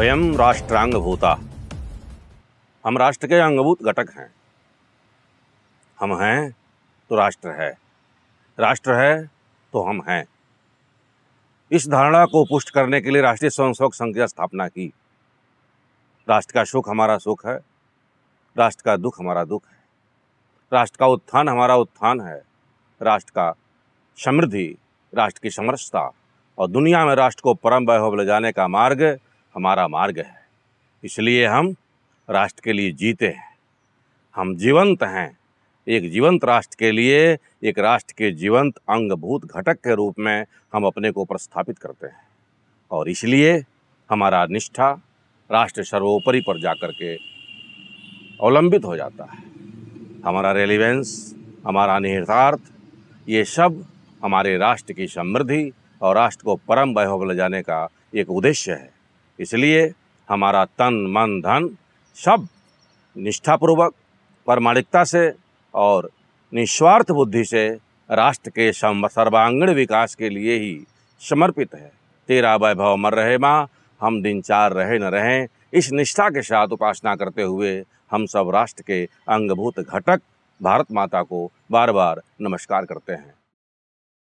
स्वयं राष्ट्रांग भूता हम राष्ट्र के अंगभूत घटक हैं हम हैं तो राष्ट्र है राष्ट्र है तो हम हैं इस धारणा को पुष्ट करने के लिए राष्ट्रीय स्वयं सेवक संघ की स्थापना की राष्ट्र का सुख हमारा सुख है राष्ट्र का दुख हमारा दुख है राष्ट्र का उत्थान हमारा उत्थान है राष्ट्र का समृद्धि राष्ट्र की समरसता और दुनिया में राष्ट्र को परम वैभव ले जाने का मार्ग हमारा मार्ग है इसलिए हम राष्ट्र के लिए जीते हैं हम जीवंत हैं एक जीवंत राष्ट्र के लिए एक राष्ट्र के जीवंत अंगभूत घटक के रूप में हम अपने को प्रस्थापित करते हैं और इसलिए हमारा निष्ठा राष्ट्र सर्वोपरि पर जाकर के अवलंबित हो जाता है हमारा रेलिवेंस हमारा निहितार्थ ये सब हमारे राष्ट्र की समृद्धि और राष्ट्र को परम वैभव ले जाने का एक उद्देश्य है इसलिए हमारा तन मन धन सब निष्ठापूर्वक प्रामाणिकता से और निस्वार्थ बुद्धि से राष्ट्र के सर्वांगीण विकास के लिए ही समर्पित है तेरा वैभव मर रहे माँ हम दिन चार रहे न रहें इस निष्ठा के साथ उपासना करते हुए हम सब राष्ट्र के अंगभूत घटक भारत माता को बार बार नमस्कार करते हैं